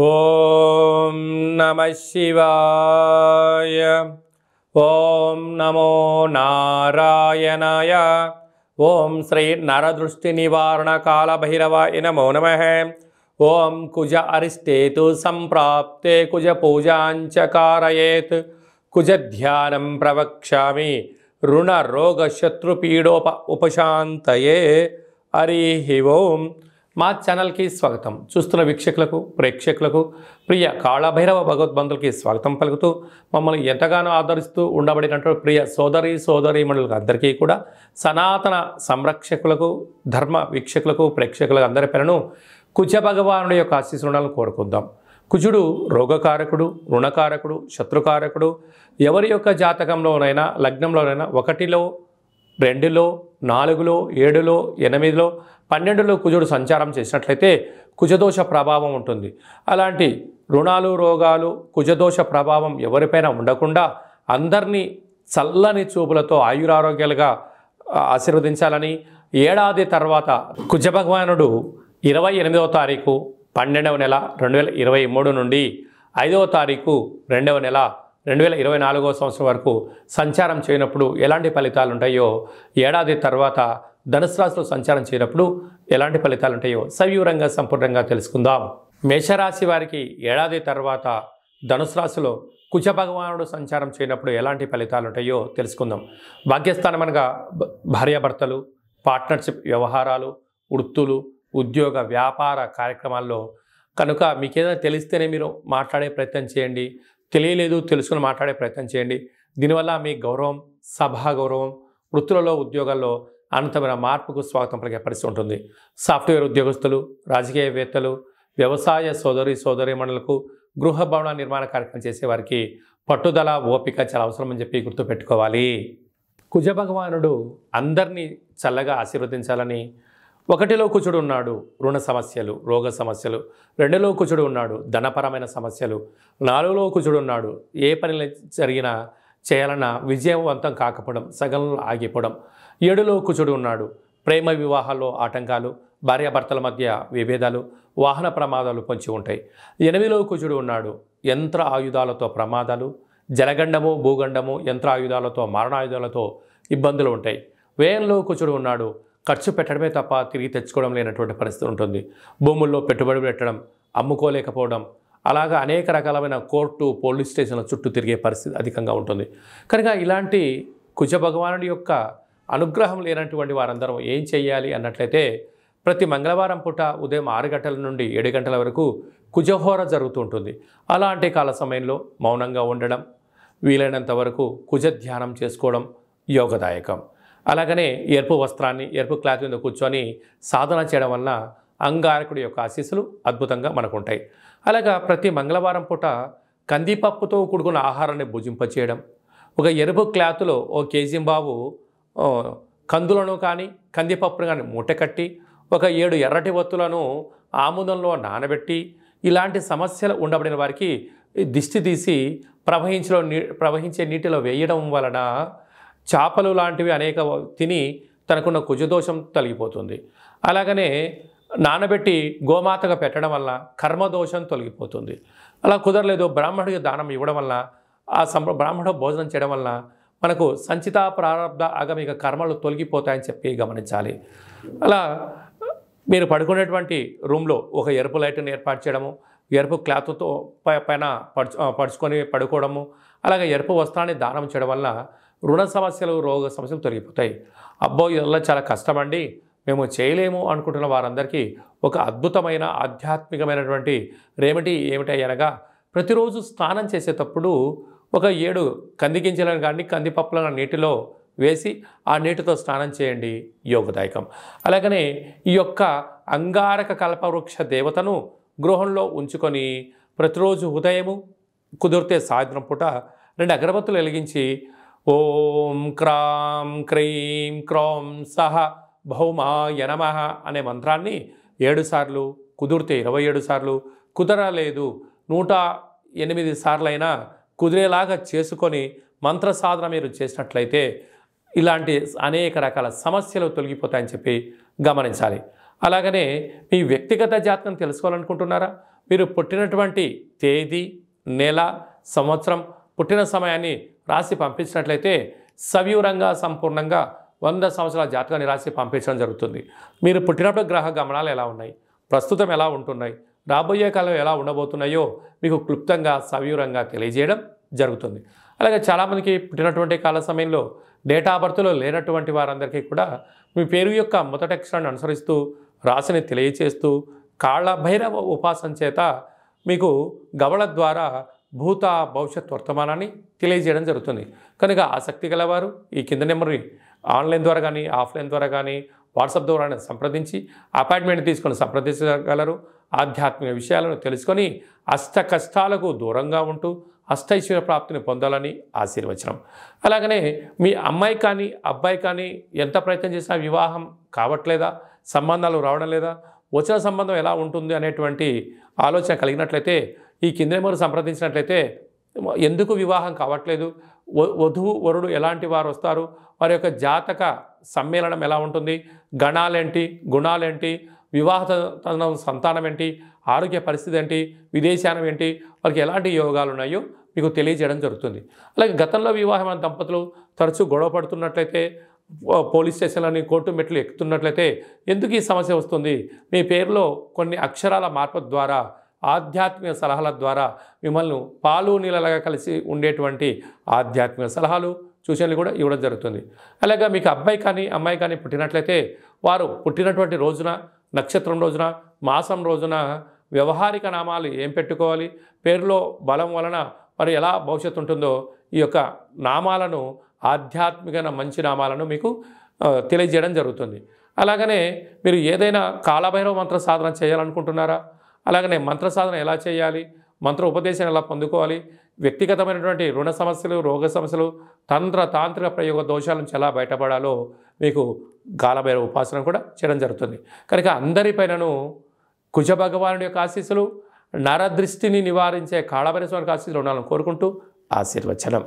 ॐ नमः शिवाय ॐ नमो नारायणाय ॐ श्रीनरदृष्टिनिवारणकालभैरवाय नमो नमः ॐ कुज अरिष्टेतु सम्प्राप्ते कुजपूजाञ्च कारयेत् कुजध्यानं प्रवक्ष्यामि ऋणरोगशत्रुपीडोप उपशान्तये हरि ओम् మా ఛానల్కి స్వాగతం చూస్తున్న వీక్షకులకు ప్రేక్షకులకు ప్రియ కాళభైరవ భగవద్బంధులకి స్వాగతం పలుకుతూ మమ్మల్ని ఎంతగానో ఆదరిస్తూ ఉండబడినటువంటి ప్రియ సోదరి సోదరి మండలికి అందరికీ కూడా సనాతన సంరక్షకులకు ధర్మ వీక్షకులకు ప్రేక్షకులకు అందరి పేరను కుజ భగవానుడి యొక్క ఆశీస్సులను కోరుకుందాం కుజుడు రోగకారకుడు రుణకారకుడు శత్రుకారకుడు ఎవరి యొక్క జాతకంలోనైనా లగ్నంలోనైనా ఒకటిలో రెండులో నాలుగులో ఏడులో ఎనిమిదిలో పన్నెండులో కుజుడు సంచారం చేసినట్లయితే కుజదోష ప్రభావం ఉంటుంది అలాంటి రుణాలు రోగాలు కుజదోష ప్రభావం ఎవరిపైన ఉండకుండా అందరినీ చల్లని చూపులతో ఆయురారోగ్యాలుగా ఆశీర్వదించాలని ఏడాది తర్వాత కుజభగవానుడు ఇరవై ఎనిమిదవ తారీఖు పన్నెండవ నెల రెండు వేల ఇరవై మూడు నుండి ఐదవ తారీఖు రెండవ నెల రెండు వేల ఇరవై నాలుగో సంవత్సరం వరకు సంచారం చేయనప్పుడు ఎలాంటి ఫలితాలు ఉంటాయో ఏడాది తర్వాత ధనుసు రాశిలో సంచారం చేయనప్పుడు ఎలాంటి ఫలితాలు ఉంటాయో సవివరంగా సంపూర్ణంగా తెలుసుకుందాం మేషరాశి వారికి ఏడాది తర్వాత ధనుసు రాశిలో కుజ భగవానుడు సంచారం చేయనప్పుడు ఎలాంటి ఫలితాలు ఉంటాయో తెలుసుకుందాం భాగ్యస్థానం అనగా భార్యాభర్తలు పార్ట్నర్షిప్ వ్యవహారాలు వృత్తులు ఉద్యోగ వ్యాపార కార్యక్రమాల్లో కనుక మీకేదైనా తెలిస్తేనే మీరు మాట్లాడే ప్రయత్నం చేయండి తెలియలేదు తెలుసుకుని మాట్లాడే ప్రయత్నం చేయండి దీనివల్ల మీ గౌరవం సభా గౌరవం వృత్తులలో ఉద్యోగాల్లో అనంతమైన మార్పుకు స్వాగతం పలికే పరిస్థితి ఉంటుంది సాఫ్ట్వేర్ ఉద్యోగస్తులు రాజకీయవేత్తలు వ్యవసాయ సోదరి మండలకు గృహ భవన నిర్మాణ కార్యక్రమం చేసే వారికి పట్టుదల ఓపిక చాలా అవసరమని చెప్పి గుర్తుపెట్టుకోవాలి కుజ భగవానుడు అందరినీ చల్లగా ఆశీర్వదించాలని ఒకటిలో కుచుడు ఉన్నాడు రుణ సమస్యలు రోగ సమస్యలు రెండులో కుచుడు ఉన్నాడు ధనపరమైన సమస్యలు నాలుగులో కుచుడు ఉన్నాడు ఏ పని జరిగినా చేయాలన్న విజయవంతం కాకపోవడం సగంలో ఆగిపోవడం ఏడులో కుచుడు ఉన్నాడు ప్రేమ వివాహాల్లో ఆటంకాలు భార్యాభర్తల మధ్య విభేదాలు వాహన ప్రమాదాలు పొంచి ఉంటాయి ఎనిమిదిలో కుచుడు ఉన్నాడు యంత్ర ఆయుధాలతో ప్రమాదాలు జలగండము భూగండము యంత్ర ఆయుధాలతో ఆయుధాలతో ఇబ్బందులు ఉంటాయి వేయంలో కుచుడు ఉన్నాడు ఖర్చు పెట్టడమే తప్ప తిరిగి తెచ్చుకోవడం లేనటువంటి పరిస్థితి ఉంటుంది భూముల్లో పెట్టుబడి పెట్టడం అమ్ముకోలేకపోవడం అలాగా అనేక రకాలమైన కోర్టు పోలీస్ స్టేషన్ల చుట్టూ తిరిగే పరిస్థితి అధికంగా ఉంటుంది కనుక ఇలాంటి కుజ యొక్క అనుగ్రహం లేనటువంటి వారందరం ఏం చేయాలి అన్నట్లయితే ప్రతి మంగళవారం పూట ఉదయం ఆరు గంటల నుండి ఏడు గంటల వరకు కుజహోర జరుగుతూ ఉంటుంది అలాంటి కాల సమయంలో మౌనంగా ఉండడం వీలైనంత వరకు కుజ ధ్యానం చేసుకోవడం యోగదాయకం అలాగనే ఎరుపు వస్త్రాన్ని ఎరుపు క్లాత్ మీద కూర్చొని సాధన చేయడం వలన అంగారకుడి యొక్క ఆశీస్సులు అద్భుతంగా మనకు ఉంటాయి అలాగా ప్రతి మంగళవారం పూట కందిపప్పుతో కూడుకున్న ఆహారాన్ని భుజింపచేయడం ఒక ఎరుపు క్లాత్లో ఓ కేజీంబాబు కందులను కానీ కందిపప్పును కానీ మూట కట్టి ఒక ఏడు ఎర్రటి ఒత్తులను ఆముదంలో నానబెట్టి ఇలాంటి సమస్యలు ఉండబడిన వారికి దిష్టి తీసి ప్రవహించలో ప్రవహించే నీటిలో వేయడం వలన చేపలు లాంటివి అనేక తిని తనకున్న కుజదోషం తొలగిపోతుంది అలాగనే నానబెట్టి గోమాతగా పెట్టడం వల్ల కర్మదోషం తొలగిపోతుంది అలా కుదరలేదు బ్రాహ్మడికి దానం ఇవ్వడం వల్ల ఆ సం బ్రాహ్మడు భోజనం చేయడం వల్ల మనకు సంచిత ప్రారంభ ఆగమిక కర్మలు తొలగిపోతాయని చెప్పి గమనించాలి అలా మీరు పడుకునేటువంటి రూమ్లో ఒక ఎరుపు లైట్ని ఏర్పాటు చేయడము ఎరుపు క్లాత్తో పైన పడుచు పడుచుకొని పడుకోవడము అలాగే ఎరుపు వస్త్రాన్ని దానం చేయడం వల్ల రుణ సమస్యలు రోగ సమస్యలు తొలగిపోతాయి అబ్బో ఇదల్లా చాలా కష్టమండి మేము చేయలేము అనుకుంటున్న వారందరికీ ఒక అద్భుతమైన ఆధ్యాత్మికమైనటువంటి రేమిటీ ఏమిటి అనగా ప్రతిరోజు స్నానం చేసేటప్పుడు ఒక ఏడు కంది గింజలను కానీ కందిపప్పులను నీటిలో వేసి ఆ నీటితో స్నానం చేయండి యోగదాయకం అలాగనే ఈ యొక్క అంగారక కల్పవృక్ష దేవతను గృహంలో ఉంచుకొని ప్రతిరోజు ఉదయము కుదిరితే సాయంత్రం పూట రెండు అగరబత్తులు వెలిగించి ఓం క్రాం క్రీం క్రోం సహ భౌమాయ నమ అనే మంత్రాన్ని ఏడుసార్లు కుదిరితే ఇరవై ఏడు సార్లు కుదరలేదు నూట ఎనిమిది సార్లైనా కుదిరేలాగా చేసుకొని మంత్ర సాధన మీరు చేసినట్లయితే ఇలాంటి అనేక రకాల సమస్యలు తొలగిపోతాయని చెప్పి గమనించాలి అలాగనే మీ వ్యక్తిగత జాతకం తెలుసుకోవాలనుకుంటున్నారా మీరు పుట్టినటువంటి తేదీ నెల సంవత్సరం పుట్టిన సమయాన్ని రాసి పంపించినట్లయితే సవ్యూరంగా సంపూర్ణంగా వంద సంవత్సరాల జాతకాన్ని రాసి పంపించడం జరుగుతుంది మీరు పుట్టినప్పుడు గ్రహ గమనాలు ఎలా ఉన్నాయి ప్రస్తుతం ఎలా ఉంటున్నాయి రాబోయే కాలం ఎలా ఉండబోతున్నాయో మీకు క్లుప్తంగా సవ్యూరంగా తెలియజేయడం జరుగుతుంది అలాగే చాలామందికి పుట్టినటువంటి కాల సమయంలో డేటా ఆఫ్ బర్త్లో లేనటువంటి వారందరికీ కూడా మీ పేరు యొక్క మొదటి అక్షరాన్ని అనుసరిస్తూ రాశిని తెలియచేస్తూ కాళ్ళ భైరవ ఉపాసన చేత మీకు గవళ ద్వారా భూత భవిష్యత్ వర్తమానాన్ని తెలియజేయడం జరుగుతుంది కనుక ఆసక్తి గలవారు ఈ కింద నెంబర్ని ఆన్లైన్ ద్వారా కానీ ఆఫ్లైన్ ద్వారా కానీ వాట్సాప్ ద్వారా సంప్రదించి అపాయింట్మెంట్ తీసుకొని సంప్రదించగలరు ఆధ్యాత్మిక విషయాలను తెలుసుకొని అష్ట కష్టాలకు దూరంగా ఉంటూ అష్టైశ్వర్య ప్రాప్తిని పొందాలని ఆశీర్వచనం అలాగనే మీ అమ్మాయి కానీ అబ్బాయి కానీ ఎంత ప్రయత్నం చేసినా వివాహం కావట్లేదా సంబంధాలు రావడం లేదా వచన సంబంధం ఎలా ఉంటుంది అనేటువంటి ఆలోచన కలిగినట్లయితే ఈ కిందమూరు సంప్రదించినట్లయితే ఎందుకు వివాహం కావట్లేదు వధువు వరుడు ఎలాంటి వారు వస్తారు వారి యొక్క జాతక సమ్మేళనం ఎలా ఉంటుంది గణాలేంటి గుణాలేంటి తన సంతానం ఏంటి ఆరోగ్య పరిస్థితి ఏంటి విదేశానం ఏంటి వాళ్ళకి ఎలాంటి యోగాలు ఉన్నాయో మీకు తెలియజేయడం జరుగుతుంది అలాగే గతంలో వివాహమైన దంపతులు తరచూ గొడవ పడుతున్నట్లయితే పోలీస్ స్టేషన్లోని కోర్టు మెట్లు ఎక్కుతున్నట్లయితే ఎందుకు ఈ సమస్య వస్తుంది మీ పేరులో కొన్ని అక్షరాల మార్పు ద్వారా ఆధ్యాత్మిక సలహాల ద్వారా మిమ్మల్ని పాలు నీళ్ళలాగా కలిసి ఉండేటువంటి ఆధ్యాత్మిక సలహాలు సూచనలు కూడా ఇవ్వడం జరుగుతుంది అలాగే మీకు అబ్బాయి కానీ అమ్మాయి కానీ పుట్టినట్లయితే వారు పుట్టినటువంటి రోజున నక్షత్రం రోజున మాసం రోజున వ్యవహారిక నామాలు ఏం పెట్టుకోవాలి పేరులో బలం వలన మరి ఎలా భవిష్యత్తు ఉంటుందో ఈ యొక్క నామాలను ఆధ్యాత్మిక మంచి నామాలను మీకు తెలియజేయడం జరుగుతుంది అలాగనే మీరు ఏదైనా కాలభైరవ మంత్ర సాధన చేయాలనుకుంటున్నారా అలాగనే మంత్ర సాధన ఎలా చేయాలి మంత్ర ఉపదేశం ఎలా పొందుకోవాలి వ్యక్తిగతమైనటువంటి రుణ సమస్యలు రోగ సమస్యలు తంత్ర తాంత్రిక ప్రయోగ దోషాల నుంచి ఎలా బయటపడాలో మీకు కాలభైరవ ఉపాసన కూడా చేయడం జరుగుతుంది కనుక అందరిపైనను కుజ భగవానుడి యొక్క ఆశీస్సులు నరదృష్టిని నివారించే కాళభైరస్వామికి ఆశీస్సులు ఉండాలని కోరుకుంటూ ఆశీర్వచనం